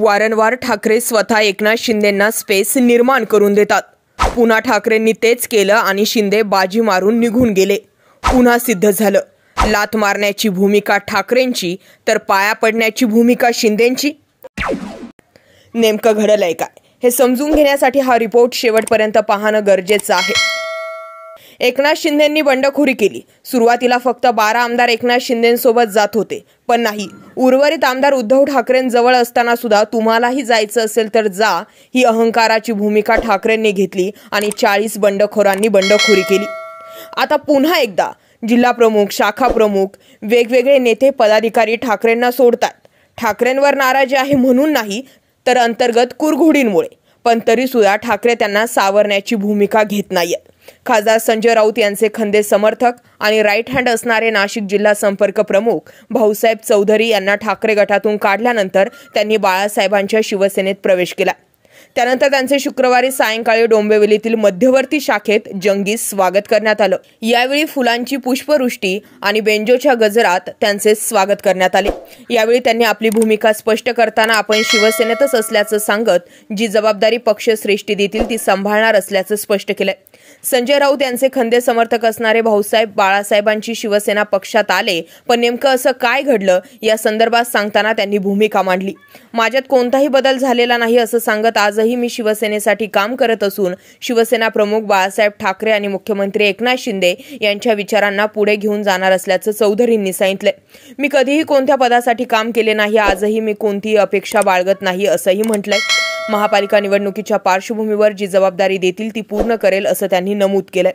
वारंवार ठाकरे स्वतः एकनाथ शिंदेंना स्पेस निर्माण करून देतात पुन्हा ठाकरेंनी तेच केलं आणि शिंदे बाजी मारून निघून गेले पुन्हा सिद्ध झालं लात मारण्याची भूमिका ठाकरेंची तर पाया पडण्याची भूमिका शिंदेंची नेमकं घडलंय काय हे समजून घेण्यासाठी हा रिपोर्ट शेवटपर्यंत पाहणं गरजेचं आहे एकनाथ शिंदेंनी बंडखोरी केली सुरुवातीला फक्त बारा आमदार एकनाथ शिंदेंसोबत जात होते पण नाही उर्वरित आमदार उद्धव ठाकरेंजवळ असताना सुद्धा तुम्हालाही जायचं असेल तर जा ही अहंकाराची भूमिका ठाकरेंनी घेतली आणि चाळीस बंडखोरांनी बंडखोरी केली आता पुन्हा एकदा जिल्हा प्रमुख शाखा प्रमुख वेगवेगळे नेते पदाधिकारी ठाकरेंना सोडतात ठाकरेंवर नाराजी आहे म्हणून नाही तर अंतर्गत कुरघोडींमुळे पण तरी सुद्धा ठाकरे त्यांना सावरण्याची भूमिका घेत नाहीत खासदार संजय राऊत यांचे खंदे समर्थक आणि राईट हँड असणारे नाशिक जिल्हा संपर्क प्रमुख भाऊसाहेब चौधरी यांना ठाकरे गटातून काढल्यानंतर त्यांनी बाळासाहेबांच्या शिवसेनेत प्रवेश केला त्यानंतर त्यांचे शुक्रवारी सायंकाळी डोंबिवलीतील मध्यवर्ती शाखेत जंगीस स्वागत करण्यात आलं यावेळी फुलांची पुष्पवृष्टी आणि बेंजोच्या गजरात त्यांचे स्वागत करण्यात आले यावेळी त्यांनी आपली भूमिका स्पष्ट करताना आपण शिवसेनेतच असल्याचं सांगत जी जबाबदारी पक्ष देतील ती सांभाळणार असल्याचं स्पष्ट केलंय संजय राऊत यांचे खंदे समर्थक असणारे भाऊसाहेब बाळासाहेबांची शिवसेना पक्षात आले पण नेमकं असं काय घडलं या संदर्भात सांगताना त्यांनी भूमिका मांडली माझ्यात कोणताही बदल झालेला नाही असं सांगत आजही मी शिवसेनेसाठी काम करत असून शिवसेना प्रमुख बाळासाहेब ठाकरे आणि मुख्यमंत्री एकनाथ शिंदे यांच्या विचारांना पुढे घेऊन जाणार असल्याचं चौधरींनी सांगितलं मी कधीही कोणत्या पदासाठी काम केले नाही आजही मी कोणतीही अपेक्षा बाळगत नाही असंही म्हटलंय महापालिका निवडणुकीच्या पार्श्वभूमीवर जी जबाबदारी देतील ती पूर्ण करेल असं त्यांनी नमूद केलंय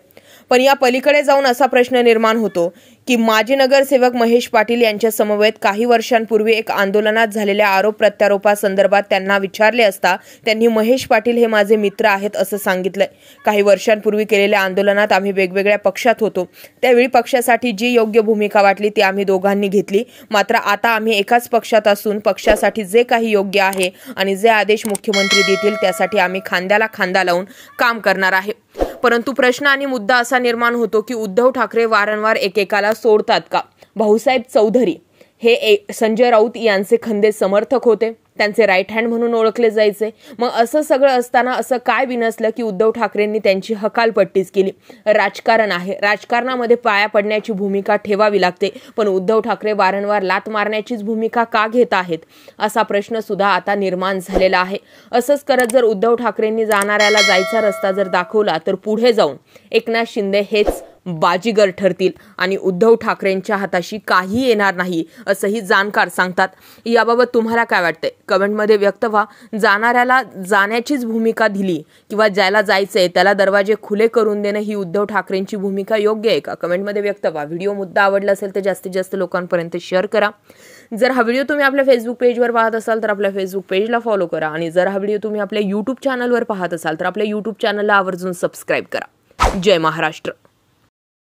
पण या पलीकडे जाऊन असा प्रश्न निर्माण होतो की माजी नगरसेवक महेश पाटील यांच्या समवेत काही वर्षांपूर्वी एक आंदोलनात झालेल्या आरोप प्रत्यारोपासंदर्भात त्यांना विचारले असता त्यांनी महेश पाटील हे माझे मित्र आहेत असं सांगितलंय काही वर्षांपूर्वी केलेल्या आंदोलनात आम्ही वेगवेगळ्या पक्षात होतो त्यावेळी पक्षासाठी जी योग्य भूमिका वाटली ती आम्ही दोघांनी घेतली मात्र आता आम्ही एकाच पक्षात असून पक्षासाठी जे काही योग्य आहे आणि जे आदेश मुख्यमंत्री देतील त्यासाठी आम्ही खांद्याला खांदा लावून काम करणार आहे परंतु प्रश्न आणि मुद्दा असा निर्माण होतो की उद्धव ठाकरे वारंवार एकेकाला सोडतात का भाऊसाहेब चौधरी हे ए संजय राऊत यांचे खंदे समर्थक होते त्यांचे राईट हँड म्हणून ओळखले जायचे मग असं सगळं असताना असं काय विनसलं की उद्धव ठाकरेंनी त्यांची हकालपट्टीच केली राजकारण आहे राजकारणामध्ये पाया पडण्याची भूमिका ठेवावी लागते पण उद्धव ठाकरे वारंवार लात मारण्याचीच भूमिका का घेत आहेत असा प्रश्न सुद्धा आता निर्माण झालेला आहे असंच करत जर उद्धव ठाकरेंनी जाणाऱ्याला जायचा रस्ता जर दाखवला तर पुढे जाऊन एकनाथ शिंदे हेच बाजीगर ठरतील आणि उद्धव ठाकरेंच्या हाताशी काही येणार नाही असंही जाणकार सांगतात याबाबत तुम्हाला काय वाटतंय कमेंटमध्ये व्यक्त व्हा जाणाऱ्याला जाण्याचीच भूमिका दिली किंवा ज्याला जायचंय त्याला दरवाजे खुले करून देणं ही उद्धव ठाकरेंची भूमिका योग्य आहे का कमेंटमध्ये व्यक्त व्हा व्हिडिओ मुद्दा आवडला असेल तर जास्तीत जास्त लोकांपर्यंत शेअर करा जर हा व्हिडिओ तुम्ही आपल्या फेसबुक पेजवर पाहत असाल तर आपल्या फेसबुक पेजला फॉलो करा आणि जर हा व्हिडिओ तुम्ही आपल्या यूट्यूब चॅनलवर पाहत असाल तर आपल्या यूट्यूब चॅनलला आवर्जून सबस्क्राईब करा जय महाराष्ट्र